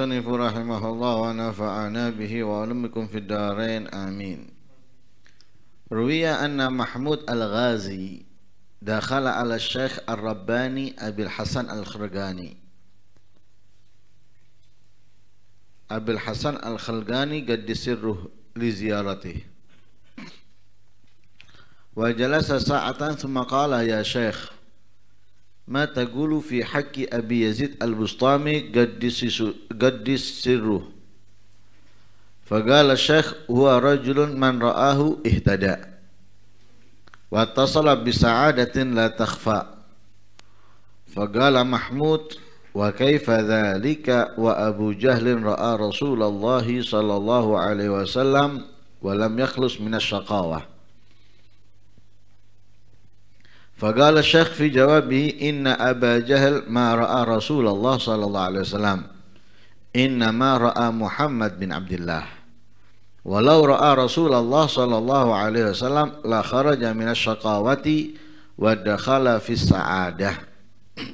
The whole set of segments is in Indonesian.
المصنف رحمه الله ونفعنا به وعلمكم في الدارين آمين روي أن محمود الغازي دخل على الشيخ الرباني أبي الحسن الخرقاني أبي الحسن الخلقاني قد سره لزيارته وجلس ساعة ثم قال يا شيخ ما تقول في حق أبي يزيد البسطامي قدس سره فقال الشيخ هو رجل من رآه اهتدى واتصل بسعادة لا تخفى فقال محمود وكيف ذلك وأبو جهل رأى رسول الله صلى الله عليه وسلم ولم يخلص من الشقاوة Fagala Syekh fi jawabi inna Aba Jahal ma ra'a Rasulullah sallallahu alaihi wasallam inna ma ra'a Muhammad bin Abdullah walau ra'a Rasulullah sallallahu alaihi wasallam la kharaja min syaqawati wa dakhala fi sa'adah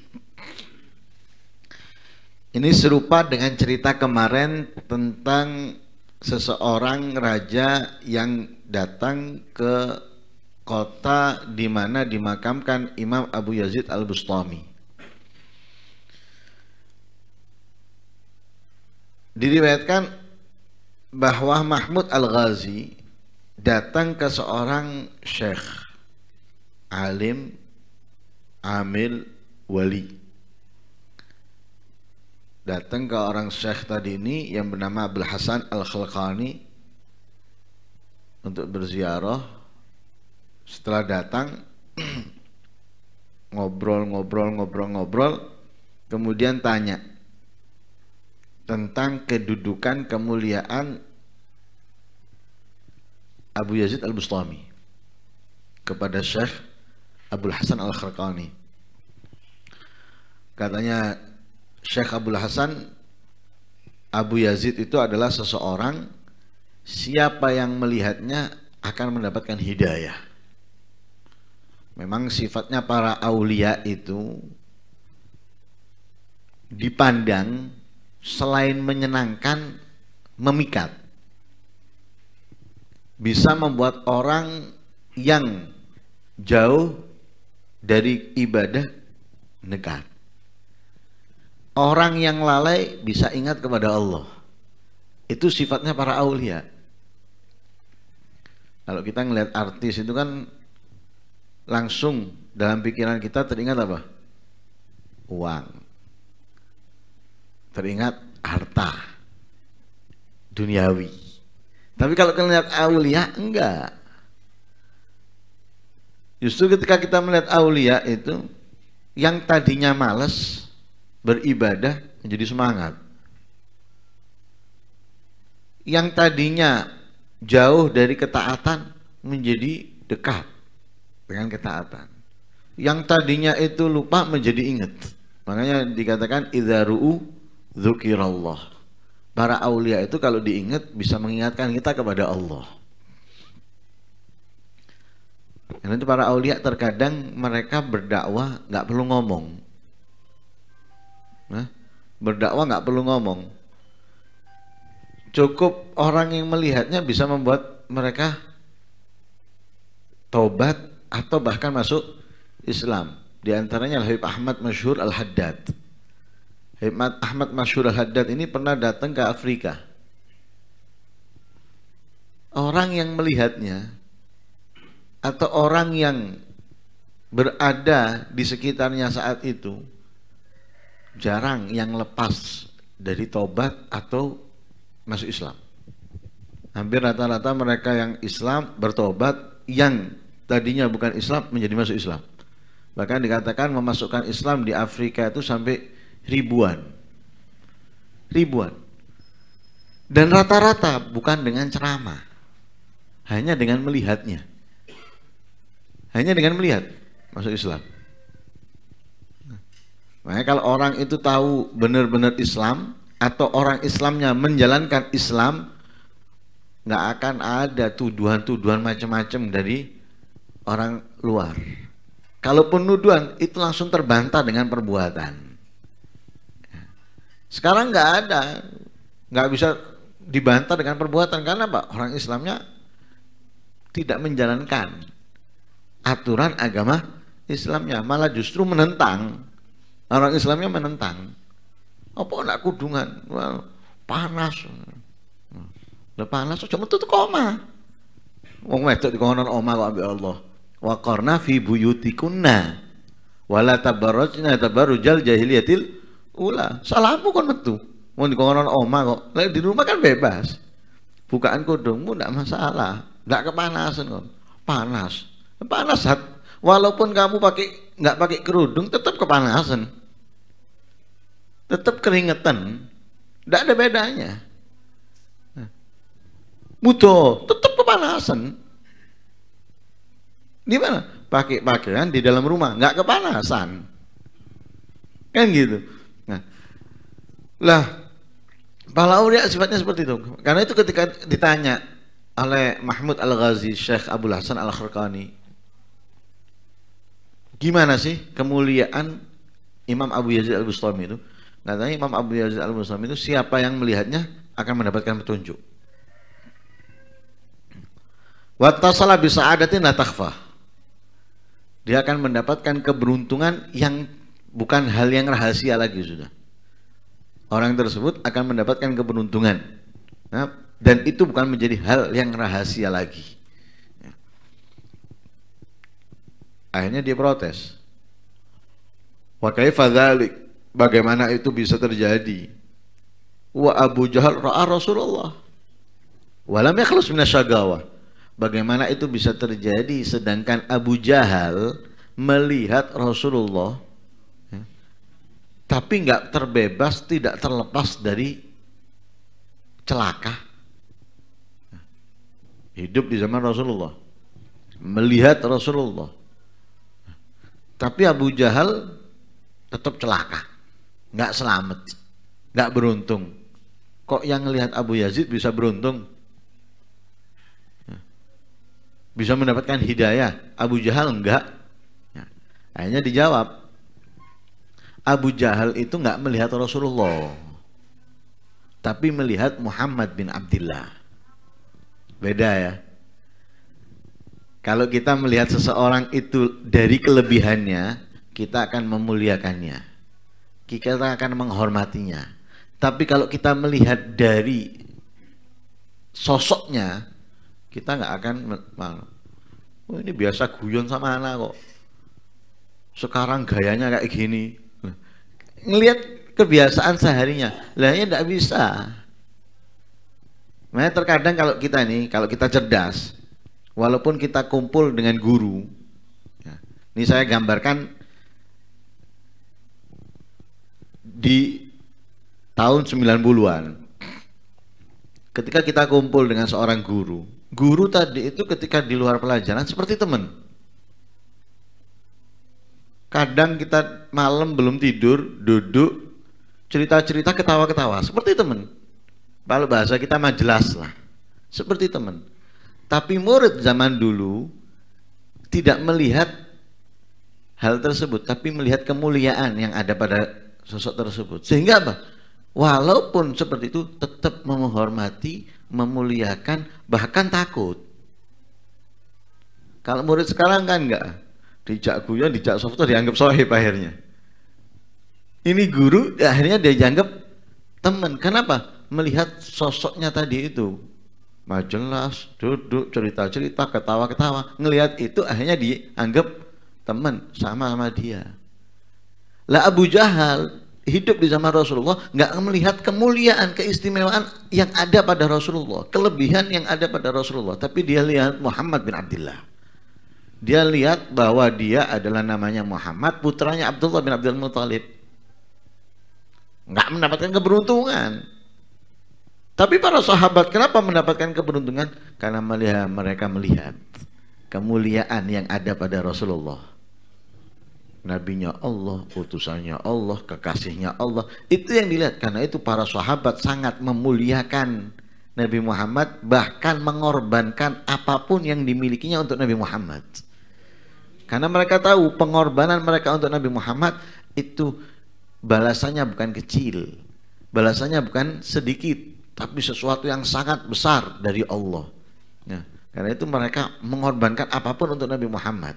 Ini serupa dengan cerita kemarin tentang seseorang raja yang datang ke kota di mana dimakamkan Imam Abu Yazid Al-Bustami. Diriwayatkan bahwa Mahmud Al-Ghazi datang ke seorang syekh alim amil wali datang ke orang syekh tadi ini yang bernama Abdul Hasan Al-Khalqani untuk berziarah setelah datang ngobrol ngobrol ngobrol ngobrol kemudian tanya tentang kedudukan kemuliaan Abu Yazid Al-Bustami kepada Syekh Abdul Hasan Al-Kharqani katanya Syekh Abdul Hasan Abu Yazid itu adalah seseorang siapa yang melihatnya akan mendapatkan hidayah Memang sifatnya para aulia itu dipandang selain menyenangkan, memikat. Bisa membuat orang yang jauh dari ibadah dekat. Orang yang lalai bisa ingat kepada Allah. Itu sifatnya para aulia. Kalau kita ngelihat artis itu kan langsung dalam pikiran kita teringat apa? Uang. Teringat harta duniawi. Tapi kalau kita lihat aulia enggak. Justru ketika kita melihat aulia itu yang tadinya malas beribadah menjadi semangat. Yang tadinya jauh dari ketaatan menjadi dekat dengan ketaatan. Yang tadinya itu lupa menjadi ingat. Makanya dikatakan idharu'u dzukirallah. Para aulia itu kalau diingat bisa mengingatkan kita kepada Allah. Karena itu para aulia terkadang mereka berdakwah nggak perlu ngomong. Nah, berdakwah nggak perlu ngomong. Cukup orang yang melihatnya bisa membuat mereka tobat atau bahkan masuk Islam. Di antaranya Habib Ahmad Masyur Al-Haddad. Habib Ahmad Masyur Al-Haddad ini pernah datang ke Afrika. Orang yang melihatnya atau orang yang berada di sekitarnya saat itu jarang yang lepas dari tobat atau masuk Islam. Hampir rata-rata mereka yang Islam bertobat yang tadinya bukan Islam menjadi masuk Islam. Bahkan dikatakan memasukkan Islam di Afrika itu sampai ribuan. Ribuan. Dan rata-rata bukan dengan ceramah. Hanya dengan melihatnya. Hanya dengan melihat masuk Islam. Nah, makanya kalau orang itu tahu benar-benar Islam atau orang Islamnya menjalankan Islam, nggak akan ada tuduhan-tuduhan macam-macam dari orang luar. Kalau penuduhan itu langsung terbantah dengan perbuatan. Sekarang nggak ada, nggak bisa dibantah dengan perbuatan karena pak Orang Islamnya tidak menjalankan aturan agama Islamnya, malah justru menentang. Orang Islamnya menentang. Apa nak kudungan? Wah, panas. Udah panas, cuma tutup koma. Wong wedok dikonon oma kok ambil Allah wa qarna fi buyutikunna wala tabarrujna tabarujal jahiliyatil ula. Salammu kon metu. Mun dikon oma kok. Lek di rumah kan bebas. Bukaan kodongmu ndak masalah. Ndak kepanasan kok Panas. Panas hat. Walaupun kamu pakai nggak pakai kerudung tetap kepanasan. Tetap keringetan. Ndak ada bedanya. Nah. mutu tetap kepanasan. Di mana? Pakai pakaian di dalam rumah, nggak kepanasan. Kan gitu. Nah, lah pala aulia sifatnya seperti itu. Karena itu ketika ditanya oleh Mahmud Al-Ghazi, Syekh Abu Hasan Al-Kharqani, gimana sih kemuliaan Imam Abu Yazid Al-Bustami itu? Katanya Imam Abu Yazid Al-Bustami itu siapa yang melihatnya akan mendapatkan petunjuk. Wattasala bisa adatin la takhfah dia akan mendapatkan keberuntungan yang bukan hal yang rahasia lagi sudah. Orang tersebut akan mendapatkan keberuntungan. Nah, dan itu bukan menjadi hal yang rahasia lagi. Ya. Akhirnya dia protes. Wa kaifa Bagaimana itu bisa terjadi? Wa Abu Jahal ra'a Rasulullah. Walam yakhlus minasyagawah. Bagaimana itu bisa terjadi sedangkan Abu Jahal melihat Rasulullah ya, tapi nggak terbebas, tidak terlepas dari celaka. Ya, hidup di zaman Rasulullah, melihat Rasulullah, ya, tapi Abu Jahal tetap celaka, nggak selamat, nggak beruntung. Kok yang melihat Abu Yazid bisa beruntung? bisa mendapatkan hidayah. Abu Jahal enggak. Ya. Akhirnya dijawab, Abu Jahal itu enggak melihat Rasulullah, tapi melihat Muhammad bin Abdullah. Beda ya. Kalau kita melihat seseorang itu dari kelebihannya, kita akan memuliakannya. Kita akan menghormatinya. Tapi kalau kita melihat dari sosoknya, kita nggak akan oh, ini biasa guyon sama anak kok sekarang gayanya kayak gini ngelihat kebiasaan seharinya lah ini ya tidak bisa makanya terkadang kalau kita ini kalau kita cerdas walaupun kita kumpul dengan guru ya, ini saya gambarkan di tahun 90-an ketika kita kumpul dengan seorang guru guru tadi itu ketika di luar pelajaran seperti teman. Kadang kita malam belum tidur, duduk, cerita-cerita ketawa-ketawa, seperti teman. Kalau bahasa kita mah jelas lah, seperti teman. Tapi murid zaman dulu tidak melihat hal tersebut, tapi melihat kemuliaan yang ada pada sosok tersebut. Sehingga apa? Walaupun seperti itu tetap menghormati memuliakan, bahkan takut. Kalau murid sekarang kan enggak, dijak guyon, dijak software dianggap sohib akhirnya. Ini guru ya, akhirnya dia dianggap teman. Kenapa? Melihat sosoknya tadi itu. Majelas, duduk, cerita-cerita, ketawa-ketawa. Ngelihat itu akhirnya dianggap teman sama sama dia. Lah Abu Jahal hidup di zaman Rasulullah nggak melihat kemuliaan, keistimewaan yang ada pada Rasulullah, kelebihan yang ada pada Rasulullah, tapi dia lihat Muhammad bin Abdullah. Dia lihat bahwa dia adalah namanya Muhammad, putranya Abdullah bin Abdul Muthalib. Nggak mendapatkan keberuntungan. Tapi para sahabat kenapa mendapatkan keberuntungan? Karena melihat mereka melihat kemuliaan yang ada pada Rasulullah nabinya Allah, utusannya Allah, kekasihnya Allah. Itu yang dilihat karena itu para sahabat sangat memuliakan Nabi Muhammad bahkan mengorbankan apapun yang dimilikinya untuk Nabi Muhammad. Karena mereka tahu pengorbanan mereka untuk Nabi Muhammad itu balasannya bukan kecil. Balasannya bukan sedikit, tapi sesuatu yang sangat besar dari Allah. Ya, karena itu mereka mengorbankan apapun untuk Nabi Muhammad.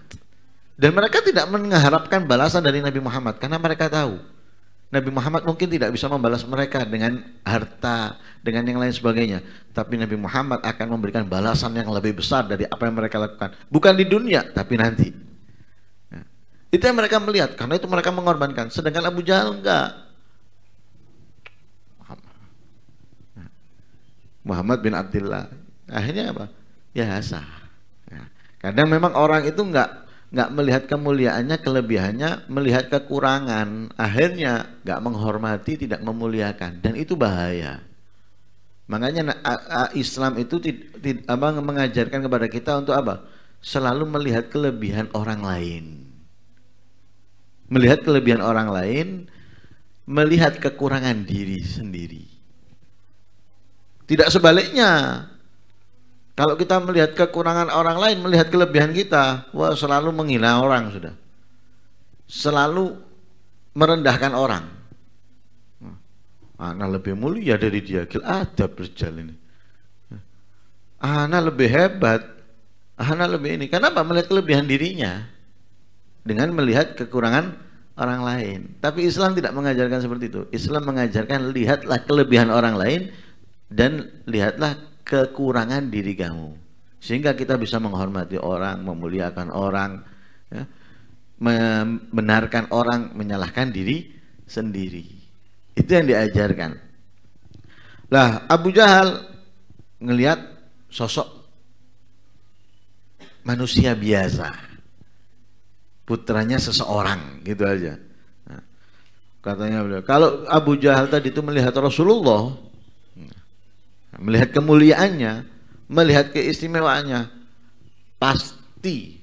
Dan mereka tidak mengharapkan balasan dari Nabi Muhammad karena mereka tahu Nabi Muhammad mungkin tidak bisa membalas mereka dengan harta, dengan yang lain sebagainya. Tapi Nabi Muhammad akan memberikan balasan yang lebih besar dari apa yang mereka lakukan. Bukan di dunia, tapi nanti. Ya. Itu yang mereka melihat, karena itu mereka mengorbankan. Sedangkan Abu Jahal enggak. Muhammad ya. bin Abdullah. Akhirnya apa? Ya sah. Ya. Kadang memang orang itu enggak nggak melihat kemuliaannya, kelebihannya, melihat kekurangan, akhirnya nggak menghormati, tidak memuliakan, dan itu bahaya. Makanya Islam itu abang mengajarkan kepada kita untuk apa? Selalu melihat kelebihan orang lain, melihat kelebihan orang lain, melihat kekurangan diri sendiri. Tidak sebaliknya, kalau kita melihat kekurangan orang lain, melihat kelebihan kita, wah selalu menghina orang sudah. Selalu merendahkan orang. Anak lebih mulia dari dia, ada berjalan ini. Anak lebih hebat, anak lebih ini. Kenapa melihat kelebihan dirinya dengan melihat kekurangan orang lain? Tapi Islam tidak mengajarkan seperti itu. Islam mengajarkan lihatlah kelebihan orang lain dan lihatlah kekurangan diri kamu sehingga kita bisa menghormati orang memuliakan orang ya, membenarkan orang menyalahkan diri sendiri itu yang diajarkan lah Abu Jahal ngelihat sosok manusia biasa putranya seseorang gitu aja nah, katanya beliau kalau Abu Jahal tadi itu melihat Rasulullah melihat kemuliaannya, melihat keistimewaannya, pasti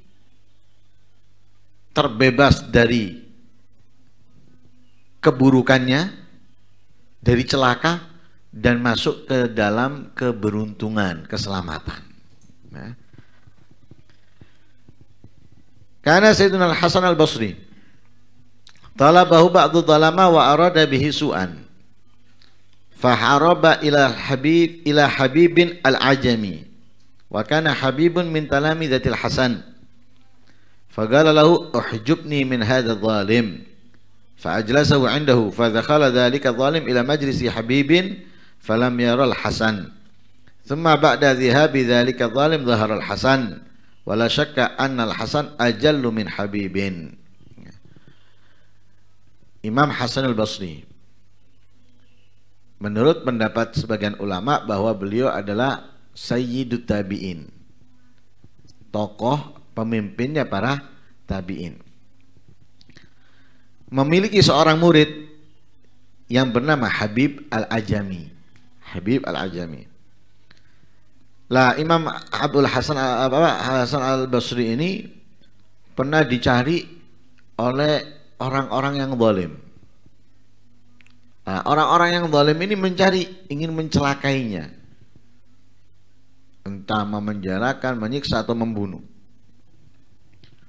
terbebas dari keburukannya, dari celaka, dan masuk ke dalam keberuntungan, keselamatan. Ya. Karena Sayyidina Al-Hasan Al-Basri talabahu ba'du talama wa arada bihi su'an. فحرب إلى حبيب إلى حبيب العجمي وكان حبيب من تلامذة الحسن فقال له احجبني من هذا الظالم فأجلسه عنده فدخل ذلك الظالم إلى مجلس حبيب فلم يرى الحسن ثم بعد ذهاب ذلك الظالم ظهر الحسن ولا شك أن الحسن أجل من حبيب إمام حسن البصري menurut pendapat sebagian ulama bahwa beliau adalah sayyidut tabi'in tokoh pemimpinnya para tabi'in memiliki seorang murid yang bernama Habib Al-Ajami Habib Al-Ajami lah Imam Abdul Hasan al, Hasan al Basri ini pernah dicari oleh orang-orang yang boleh. Nah, orang-orang yang zalim ini mencari, ingin mencelakainya. Entah memenjarakan, menyiksa atau membunuh.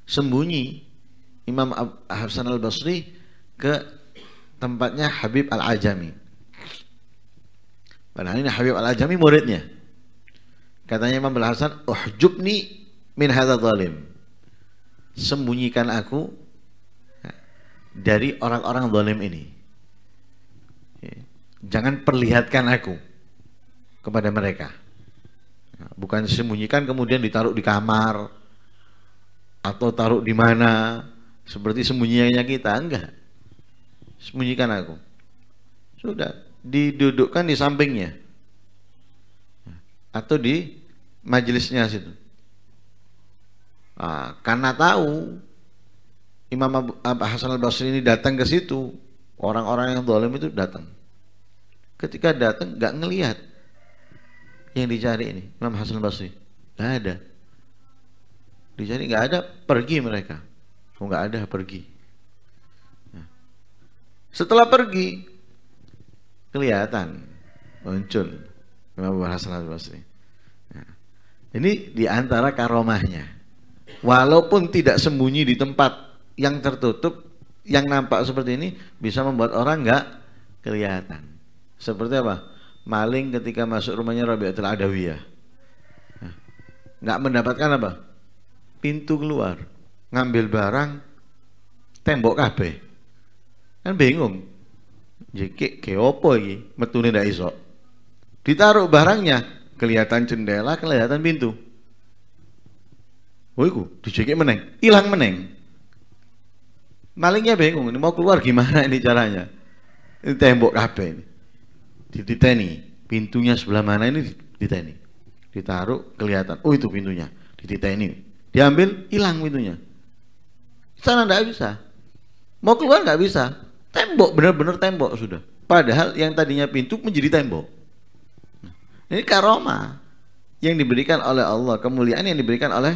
Sembunyi Imam Hasan al-Basri ke tempatnya Habib al-Ajami. Padahal ini Habib al-Ajami muridnya. Katanya Imam al-Hasan, "Uhjubni min hadza zalim." Sembunyikan aku eh, dari orang-orang zalim ini. Jangan perlihatkan aku kepada mereka. Bukan sembunyikan kemudian ditaruh di kamar atau taruh di mana seperti sembunyinya kita enggak. Sembunyikan aku. Sudah didudukkan di sampingnya atau di majelisnya situ. Nah, karena tahu Imam Abu Hasan al Basri ini datang ke situ, orang-orang yang dolim itu datang ketika datang nggak ngelihat yang dicari ini Imam Hasan Basri nggak ada dicari nggak ada pergi mereka oh, nggak ada pergi nah. setelah pergi kelihatan muncul Imam Hasan Basri nah. ini diantara karomahnya walaupun tidak sembunyi di tempat yang tertutup yang nampak seperti ini bisa membuat orang nggak kelihatan seperti apa? Maling ketika masuk rumahnya Rabi'atul Adawiyah. Nah, nggak mendapatkan apa? Pintu keluar. Ngambil barang, tembok kabe. Kan bingung. Jekik ya, keopo ini, metune ndak iso. Ditaruh barangnya, kelihatan jendela, kelihatan pintu. Oh iku, dijekik meneng, hilang meneng. Malingnya bingung, ini mau keluar gimana ini caranya? Ini tembok kabe ini dititeni pintunya sebelah mana ini diteni ditaruh kelihatan oh itu pintunya dititeni diambil hilang pintunya sana nggak bisa mau keluar nggak bisa tembok benar-benar tembok sudah padahal yang tadinya pintu menjadi tembok nah, ini karoma yang diberikan oleh Allah kemuliaan yang diberikan oleh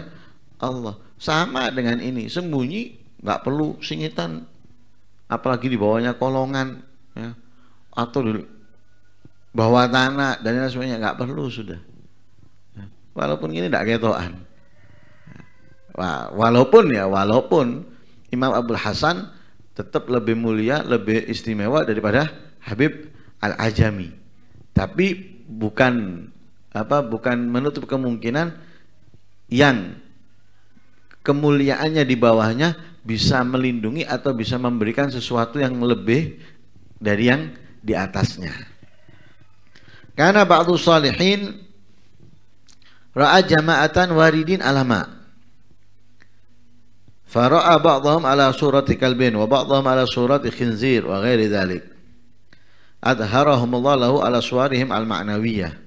Allah sama dengan ini sembunyi nggak perlu singitan apalagi di bawahnya kolongan ya atau di bawa tanah dan lain sebagainya nggak perlu sudah walaupun ini tidak ketoan walaupun ya walaupun Imam Abdul Hasan tetap lebih mulia lebih istimewa daripada Habib Al Ajami tapi bukan apa bukan menutup kemungkinan yang kemuliaannya di bawahnya bisa melindungi atau bisa memberikan sesuatu yang lebih dari yang di atasnya. Karena ba'du salihin ra'a jama'atan waridin alama. Fara'a ba'dahum ala surati kalbin wa ba'dahum ala surati khinzir wa ghairi dhalik. Adharahum Allah lahu ala suarihim al-ma'nawiyah.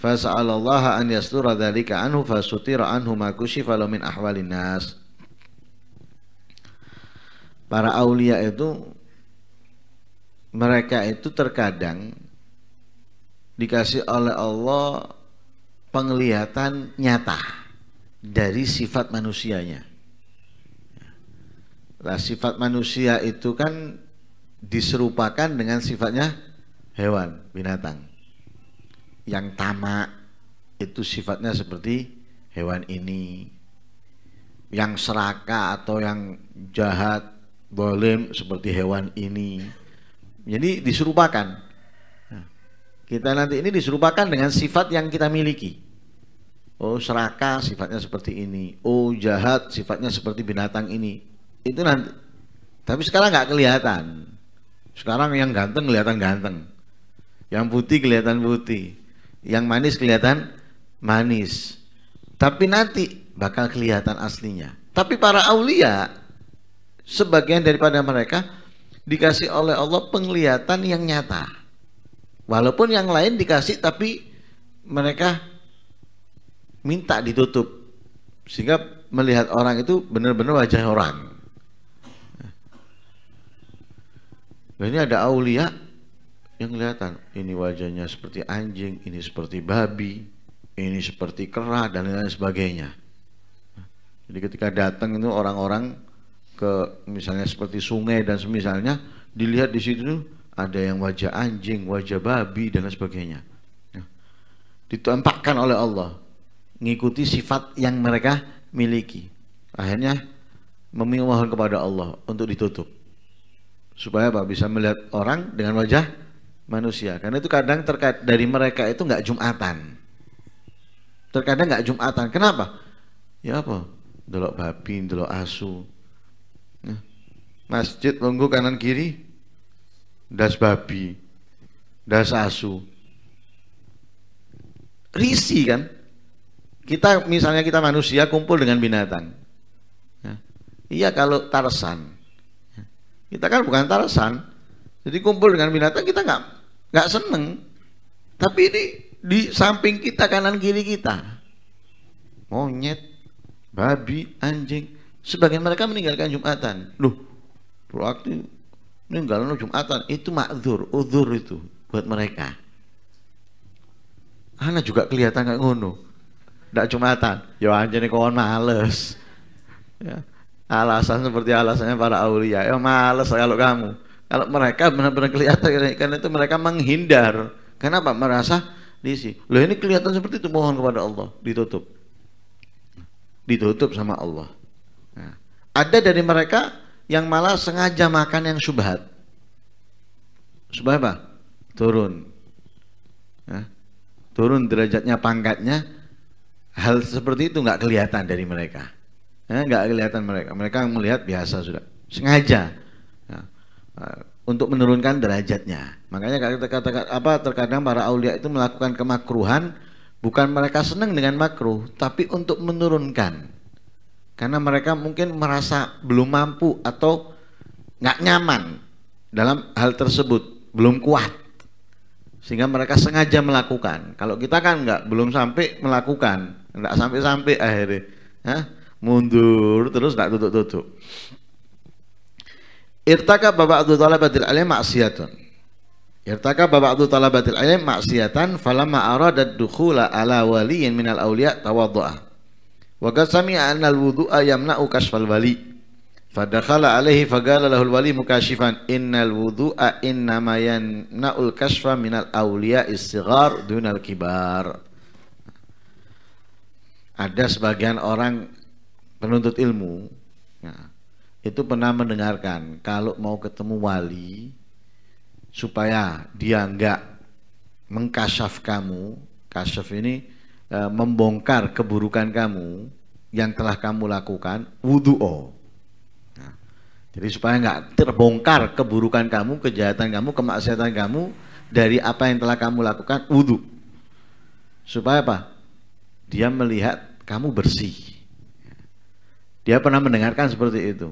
Fasa'alallaha an yastura dhalika anhu fasutira anhu ma kushifa min ahwalin nas. Para aulia itu mereka itu terkadang dikasih oleh Allah penglihatan nyata dari sifat manusianya. Nah, sifat manusia itu kan diserupakan dengan sifatnya hewan, binatang. Yang tamak itu sifatnya seperti hewan ini. Yang seraka atau yang jahat, boleh seperti hewan ini. Jadi diserupakan kita nanti ini diserupakan dengan sifat yang kita miliki. Oh seraka sifatnya seperti ini. Oh jahat sifatnya seperti binatang ini. Itu nanti. Tapi sekarang nggak kelihatan. Sekarang yang ganteng kelihatan ganteng. Yang putih kelihatan putih. Yang manis kelihatan manis. Tapi nanti bakal kelihatan aslinya. Tapi para aulia sebagian daripada mereka dikasih oleh Allah penglihatan yang nyata. Walaupun yang lain dikasih tapi mereka minta ditutup sehingga melihat orang itu benar-benar wajah orang. Nah, ini ada aulia yang kelihatan ini wajahnya seperti anjing, ini seperti babi, ini seperti kera dan lain -lain sebagainya. Jadi ketika datang itu orang-orang ke misalnya seperti sungai dan semisalnya dilihat di situ ada yang wajah anjing, wajah babi dan lain sebagainya. Ya. Ditampakkan oleh Allah, mengikuti sifat yang mereka miliki. Akhirnya memohon kepada Allah untuk ditutup. Supaya Pak bisa melihat orang dengan wajah manusia. Karena itu kadang terkait dari mereka itu nggak jumatan. Terkadang nggak jumatan. Kenapa? Ya apa? Delok babi, delok asu. Ya. masjid longgo kanan kiri das babi, das asu. Risi kan? Kita misalnya kita manusia kumpul dengan binatang. Ya. Iya kalau tarsan. Ya. Kita kan bukan tarsan. Jadi kumpul dengan binatang kita nggak nggak seneng. Tapi ini di samping kita kanan kiri kita monyet, babi, anjing. Sebagian mereka meninggalkan Jumatan. Loh, proaktif ninggalno Jumatan itu makzur, uzur itu buat mereka. Ana juga kelihatan kayak ngono. Ndak Jumatan, yo ya anjene kawan males. Ya. Alasan seperti alasannya para aulia, yo ya males kalau kamu. Kalau mereka benar-benar kelihatan karena itu mereka menghindar. Kenapa? Merasa diisi. Loh ini kelihatan seperti itu mohon kepada Allah, ditutup. Ditutup sama Allah. Nah, ada dari mereka yang malah sengaja makan yang subhat. Subhat apa? Turun. Nah, turun derajatnya, pangkatnya. Hal seperti itu nggak kelihatan dari mereka. Ya, nggak kelihatan mereka. Mereka melihat biasa sudah. Sengaja. Nah, untuk menurunkan derajatnya. Makanya kata, kata, apa terkadang para aulia itu melakukan kemakruhan bukan mereka senang dengan makruh, tapi untuk menurunkan karena mereka mungkin merasa belum mampu atau nggak nyaman dalam hal tersebut, belum kuat. Sehingga mereka sengaja melakukan. Kalau kita kan nggak, belum sampai melakukan, nggak sampai-sampai akhirnya. Hah? Mundur terus nggak tutup-tutup. Irtaka bapak Abdul Talabatil Alim maksiatun. Irtaka bapak Abdul Talabatil Alim maksiatan falama dan dukhula ala waliyin minal awliya tawaddu'ah Wa qad sami'a anna al-wudu'a yamna'u kashfal wali. Fadakhala alaihi faqala lahul wali mukashifan innal wudu'a innama yamna'ul kashfa minal aulia istighar al kibar. Ada sebagian orang penuntut ilmu ya, itu pernah mendengarkan kalau mau ketemu wali supaya dia enggak mengkasyaf kamu kasyaf ini E, membongkar keburukan kamu yang telah kamu lakukan wudhu nah, jadi supaya nggak terbongkar keburukan kamu kejahatan kamu kemaksiatan kamu dari apa yang telah kamu lakukan wudhu supaya apa dia melihat kamu bersih dia pernah mendengarkan seperti itu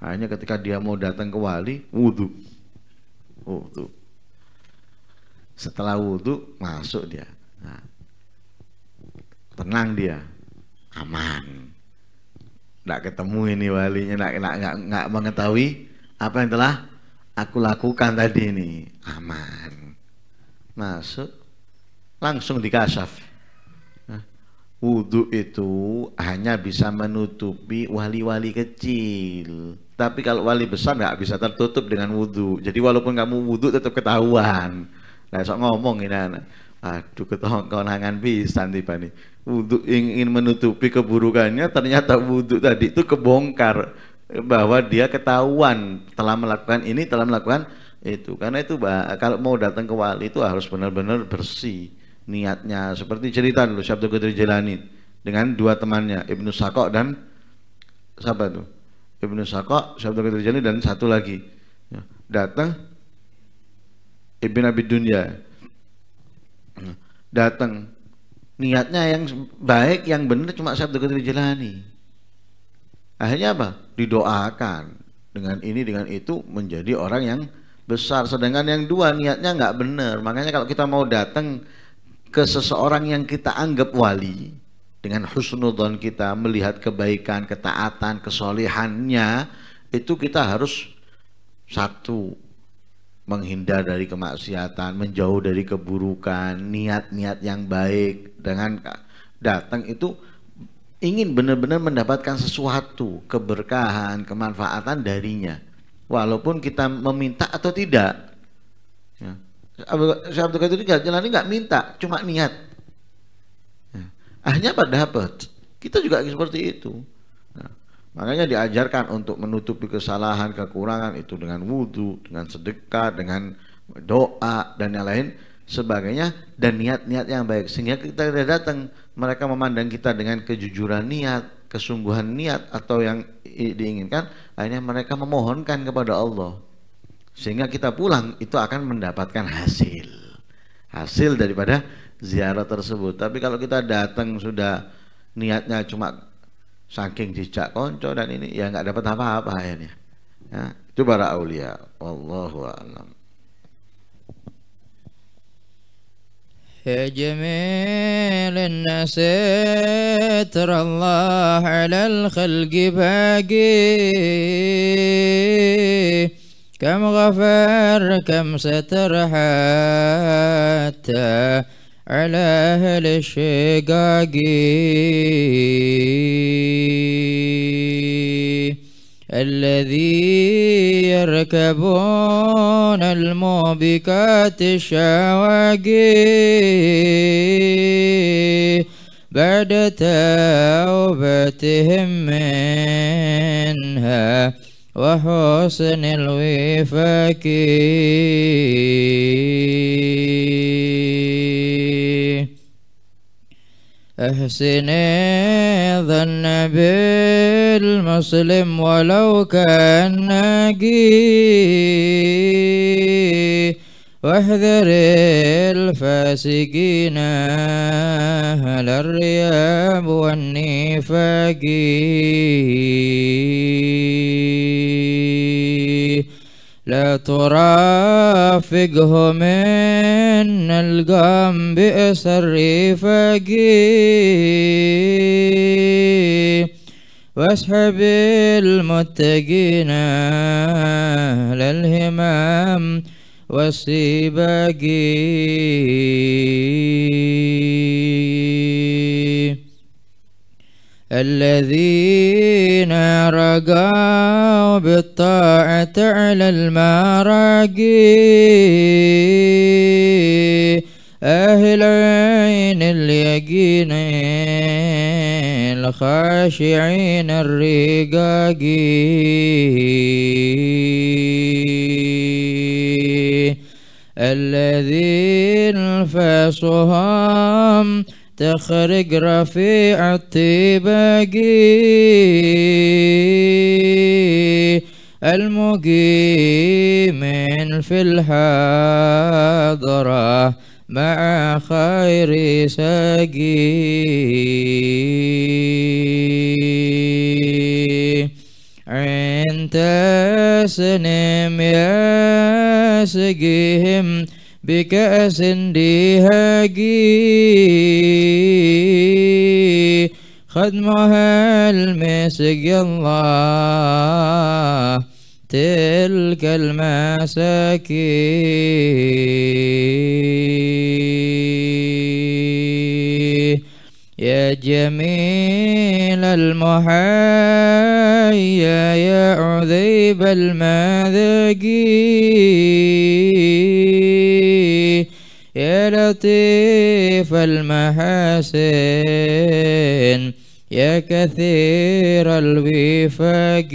hanya ketika dia mau datang ke wali wudhu wudhu setelah wudhu masuk dia nah, tenang dia aman nggak ketemu ini walinya nggak nggak nggak mengetahui apa yang telah aku lakukan tadi ini aman masuk langsung dikasaf wudhu itu hanya bisa menutupi wali-wali kecil tapi kalau wali besar nggak bisa tertutup dengan wudhu jadi walaupun kamu wudhu tetap ketahuan nah sok ngomong ini anak Aduh ketonangan pisan pani. Wudhu ingin menutupi keburukannya ternyata wudhu tadi itu kebongkar bahwa dia ketahuan telah melakukan ini telah melakukan itu karena itu bah, kalau mau datang ke wali itu harus benar-benar bersih niatnya seperti cerita dulu Syabdul Gudri Jelani dengan dua temannya Ibnu Sakok dan siapa tuh Ibnu Sakok Syabdul Gudri Jelani dan satu lagi ya, datang ibnu Abi Dunia datang niatnya yang baik yang benar cuma satu Abdul Qadir akhirnya apa didoakan dengan ini dengan itu menjadi orang yang besar sedangkan yang dua niatnya nggak benar makanya kalau kita mau datang ke seseorang yang kita anggap wali dengan husnudon kita melihat kebaikan ketaatan kesolehannya itu kita harus satu menghindar dari kemaksiatan, menjauh dari keburukan, niat-niat yang baik dengan datang itu ingin benar-benar mendapatkan sesuatu, keberkahan, kemanfaatan darinya. Walaupun kita meminta atau tidak. Ya. Syekh Abdul Qadir jalan nggak minta, cuma niat. Ya. Akhirnya pada dapat? Kita juga seperti itu. Makanya diajarkan untuk menutupi kesalahan, kekurangan itu dengan wudhu, dengan sedekah, dengan doa dan yang lain sebagainya dan niat-niat yang baik sehingga kita tidak datang mereka memandang kita dengan kejujuran niat, kesungguhan niat atau yang diinginkan akhirnya mereka memohonkan kepada Allah sehingga kita pulang itu akan mendapatkan hasil hasil daripada ziarah tersebut tapi kalau kita datang sudah niatnya cuma saking dijak konco dan ini ya nggak dapat apa-apa akhirnya ya itu para aulia wallahu a'lam يا جميل الناس ترى الله على الخلق باقي كم غفر كم ستر حتى على أهل شقاقي الذي يركبون الموبكات الشواقي بعد توبتهم منها وحسن الوفاق أحسن ظن بالمسلم ولو كان ناقي واحذر الفاسقين أهل الرياب والنفاقين لا ترافقه من الغم بأسر فقير واسحب المتقين للهمام والسباقين الذين رقوا بالطاعة على المراقي أهلين اليقين الخاشعين الرقاقي الذين فصهم تخرج رفيع باقي المقيم في الحضرة مع خير سقي عند سنم يسقيهم بكأس دهاجي خدمها المسج الله تلك المساكين يا جميل المحيا يا عذيب المذاكين يا لطيف المحاسن يا كثير الوفاق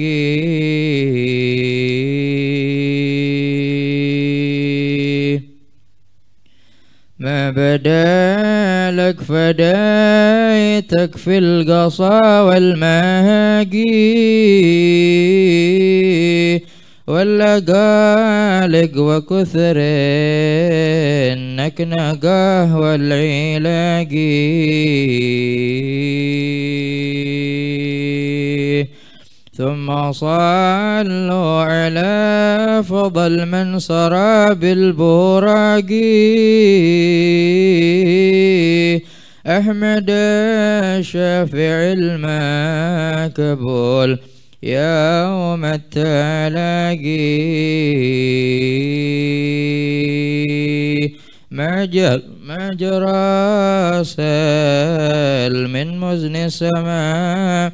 ما بدا لك فدايتك في القصا والمهاجين قالق وكثر النكنقه والعلاقي ثم صلوا على فضل من صرى بالبراق أحمد الشافع المكبول يوم التلاقي مجر مجرى سيل من مزن السماء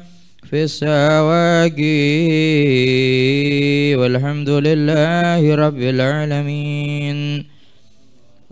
في السواقي والحمد لله رب العالمين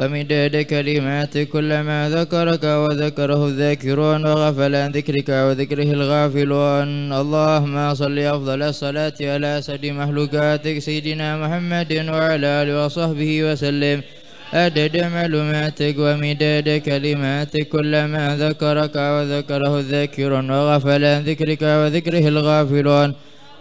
ومداد كلماتك كلما ذكرك وذكره الذاكرون وغفل عن ذكرك وذكره الغافلون اللهم صل أفضل الصلاة على سيد مخلوقاتك سيدنا محمد وعلى آله وصحبه وسلم أدد معلوماتك ومداد كلماتك كلما ذكرك وذكره الذاكرون وغفل عن ذكرك وذكره الغافلون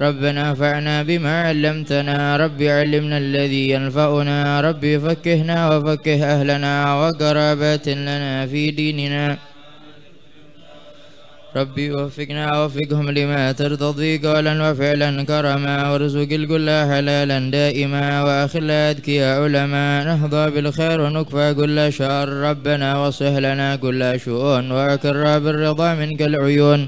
ربنا فعنا بما علمتنا رب علمنا الذي ينفعنا رب فكهنا وفكه أهلنا وقرابات لنا في ديننا ربي وفقنا وفقهم لما ترتضي قولا وفعلا كرما وارزق الكل حلالا دائما واخلا اذكياء علما نهضى بالخير ونكفى كل شر ربنا واصلح لنا كل شؤون واكرى بالرضا منك العيون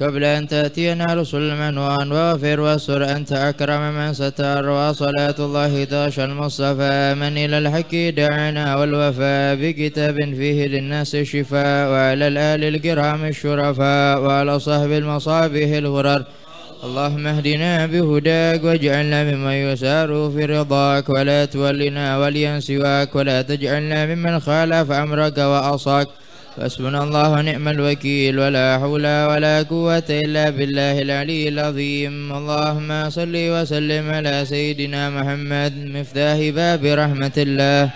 قبل أن تأتينا رسل من وأنوافر وسر أنت أكرم من ستر وصلاة الله داش المصطفى من إلى الحق دعنا والوفاء بكتاب فيه للناس الشفاء وعلى الآل الكرام الشرفاء وعلى صحب المصابيح الغرر اللهم اهدنا بهداك واجعلنا ممن يسار في رضاك ولا تولنا وليا سواك ولا تجعلنا ممن خالف أمرك وأصاك حسبنا الله ونعم الوكيل ولا حول ولا قوة إلا بالله العلي العظيم اللهم صل وسلم على سيدنا محمد مفتاح باب رحمة الله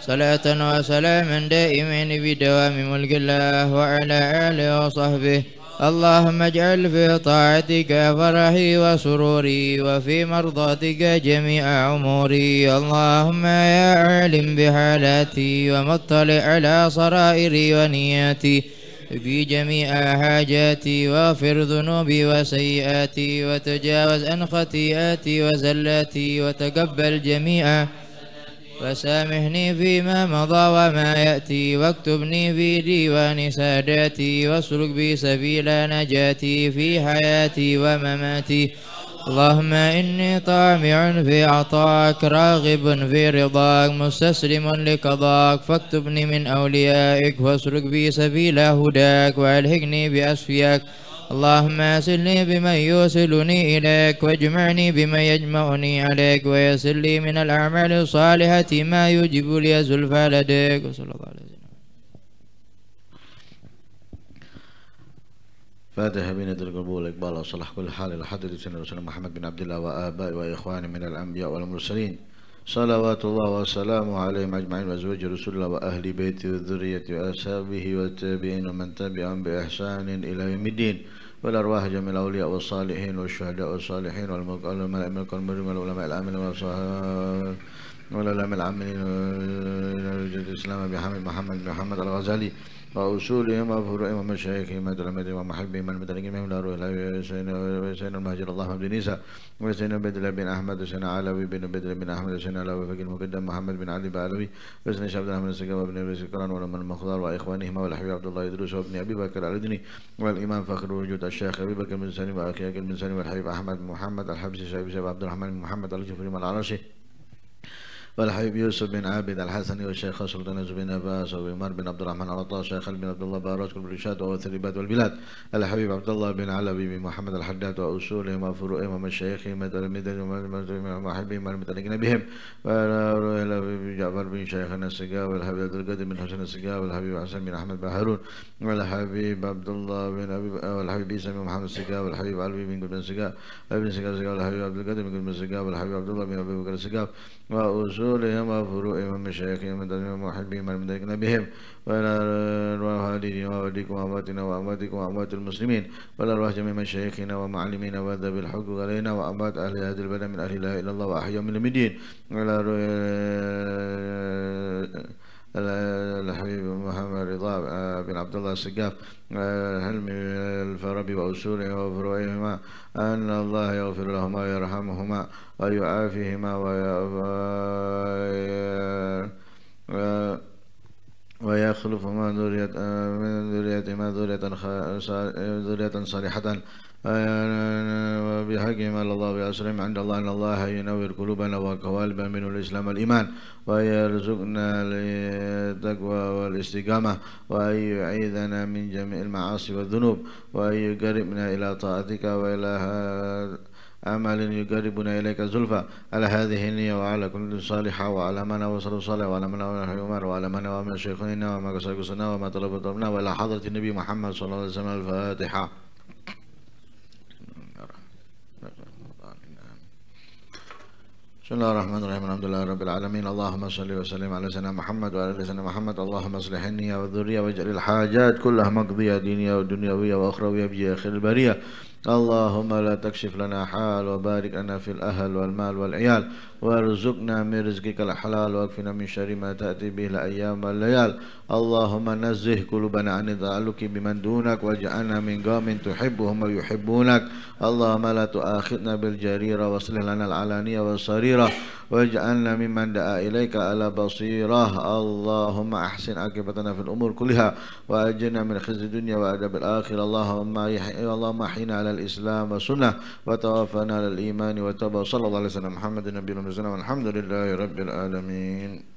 صلاة وسلاما دائمين بدوام ملك الله وعلى آله وصحبه اللهم اجعل في طاعتك فرحي وسروري وفي مرضاتك جميع أموري اللهم يا عالم بحالاتي ومطلع على سرائري ونياتي في جميع حاجاتي واغفر ذنوبي وسيئاتي وتجاوز عن خطيئاتي وزلاتي وتقبل جميع وسامحني فيما مضى وما يأتي واكتبني في ديوان ساداتي واسلك بي سبيل نجاتي في حياتي ومماتي اللهم إني طامع في عطاك راغب في رضاك مستسلم لقضاك فاكتبني من أوليائك واسلك بي سبيل هداك وألهجني بأسفياك اللهم يسلني بمن يوصلني إليك واجمعني بمن يجمعني عليك ويسر لي من الأعمال الصالحة ما يجب لي زلفى لديك وصلى الله عليه وسلم فاتح بين يد القبول إقبال وصلاح كل حال إلى حضرة سيدنا رسول محمد بن عبد الله وآبائه وإخوانه من الأنبياء والمرسلين صلوات الله وسلامه عليهم أجمعين وأزواج رسول الله وأهل بيته وذريته وأصحابه والتابعين ومن تبعهم بإحسان إلى يوم الدين والأرواح جميع الأولياء والصالحين والشهداء والصالحين والملائكة المجرمين والعلماء العاملين والصحابة والعلماء العاملين الإسلام بحمد محمد بن محمد الغزالي وأصولهم وفروعهم ومشايخهم وتلاميذهم ومحبهم المتلقين بهم الأرواح وسين المهاجر الله بن عيسى وسين عبد الله بن أحمد وسين علوي بن عبد بن أحمد وسين علوي فقير المقدم محمد بن علي بعلوي وسين شعب أحمد السكر وابن إدريس القرن ولم المخضار وإخوانهما والحبيب عبد الله يدرس وابن أبي بكر العدني والإمام فخر وجود الشيخ أبي بكر بن سليم وأخي أكل بن سليم والحبيب أحمد محمد الحبسي شعب عبد الرحمن محمد الجفري من العرشي والحبيب يوسف بن عابد الحسني والشيخ سلطان يوسف بن عباس وعمر بن عبد الرحمن العطار الشيخ خالد بن عبد الله بارات كل الرشاد والثريبات والبلاد الحبيب عبد الله بن علوي بن محمد الحداد واصولهم وفروعهم ومشايخهم وتلاميذهم ومحبهم والمتلقين بهم والحبيب جعفر بن شيخ السقاوي والحبيب عبد القادر بن حسن السقاوي والحبيب حسن بن احمد بن هارون والحبيب عبد الله بن ابي والحبيب عيسى بن محمد السقاوي والحبيب علوي بن بن السقاوي والحبيب عبد القادر بن السقاوي والحبيب عبد الله بن ابي بكر السقاوي واصول رسولهم وفروئهم ومشايخهم ومدنهم ومحبهم المدركين بهم وإلى أرواح والدينا ووالديكم وأمواتنا وأمواتكم وأموات المسلمين وإلى أرواح جميع مشايخنا ومعلمينا وذب الحق علينا وأموات أهل هذه البلد من أهل لا إله إلا الله وأحيا من المدين وإلى الحبيب محمد رضا آه، بن عبد الله السقاف حلمي آه، الفرب وأصوله وفروعهما أن الله يغفر لهما ويرحمهما ويعافيهما آه، ويخلفهما من ذريتهما ذرية صالحة بحقهم الله بأسرهم عند الله إن الله ينور قلوبنا وقوالب من الإسلام والإيمان ويرزقنا التقوى والاستقامة وأن يعيذنا من جميع المعاصي والذنوب وأن يقربنا إلى طاعتك وإلى أمل يقربنا إليك زلفى على هذه النية وعلى كل صالحة وعلى من وصل صالح وعلى من وصل عمر وعلى من وعلى شيخنا وما قصر قصرنا وما طلب طلبنا وإلى حضرة النبي محمد صلى الله عليه وسلم الفاتحة بسم الله الرحمن الرحيم الحمد لله رب العالمين اللهم صل وسلم على سيدنا محمد وعلى ال سيدنا محمد اللهم اصلح النية والذرية واجعل الحاجات كلها مقضية دينية ودنيوية وأخروية بجاه خير البرية اللهم لا تكشف لنا حال وبارك لنا في الأهل والمال والعيال وارزقنا من رزقك الحلال واكفنا من شر ما تأتي به الأيام والليال اللهم نزه قلوبنا عن التعلق بمن دونك واجعلنا من قوم تحبهم ويحبونك اللهم لا تؤاخذنا بالجريرة واصلح لنا العلانية والصريرة واجعلنا ممن دعا إليك على بصيرة اللهم أحسن عاقبتنا في الأمور كلها وأجرنا من خزي الدنيا وأدب الآخرة اللهم اللهم أحينا على الإسلام والسنة وتوفنا على الإيمان وتوب صلى الله عليه وسلم محمد النبي والمسلم والحمد لله رب العالمين